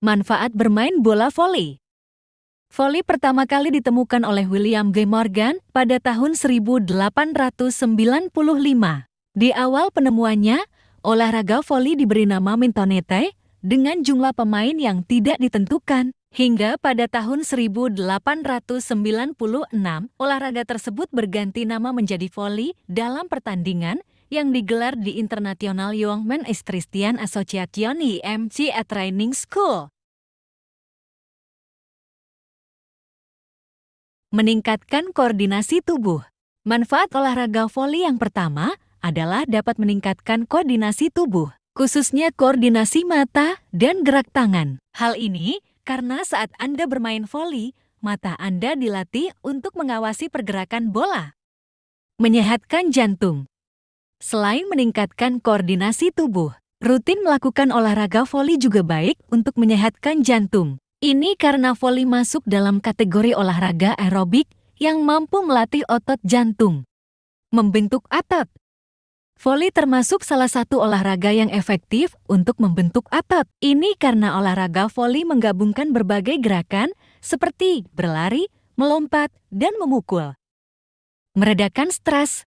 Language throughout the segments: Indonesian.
Manfaat bermain bola voli Voli pertama kali ditemukan oleh William G. Morgan pada tahun 1895. Di awal penemuannya, olahraga voli diberi nama Mintonete dengan jumlah pemain yang tidak ditentukan. Hingga pada tahun 1896, olahraga tersebut berganti nama menjadi voli dalam pertandingan yang digelar di International Young is Christian Association IMC e at Training School. Meningkatkan koordinasi tubuh. Manfaat olahraga voli yang pertama adalah dapat meningkatkan koordinasi tubuh, khususnya koordinasi mata dan gerak tangan. Hal ini karena saat Anda bermain voli, mata Anda dilatih untuk mengawasi pergerakan bola. Menyehatkan jantung. Selain meningkatkan koordinasi tubuh, rutin melakukan olahraga voli juga baik untuk menyehatkan jantung. Ini karena voli masuk dalam kategori olahraga aerobik yang mampu melatih otot jantung. Membentuk otot. Voli termasuk salah satu olahraga yang efektif untuk membentuk otot. Ini karena olahraga voli menggabungkan berbagai gerakan seperti berlari, melompat, dan memukul. Meredakan stres.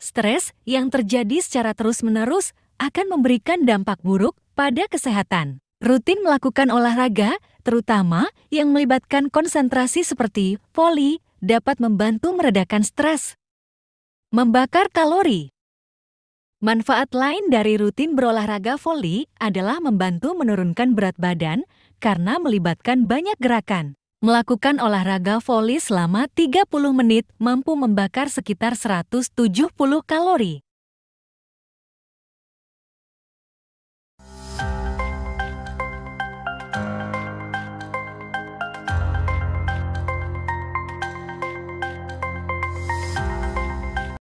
Stres yang terjadi secara terus-menerus akan memberikan dampak buruk pada kesehatan. Rutin melakukan olahraga, terutama yang melibatkan konsentrasi seperti voli, dapat membantu meredakan stres. Membakar kalori Manfaat lain dari rutin berolahraga voli adalah membantu menurunkan berat badan karena melibatkan banyak gerakan. Melakukan olahraga voli selama 30 menit mampu membakar sekitar 170 kalori.